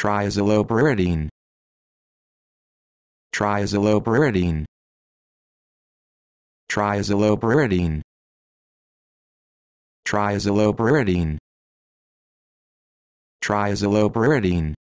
triazolopyridine triazolopyridine triazolopyridine triazolopyridine triazolopyridine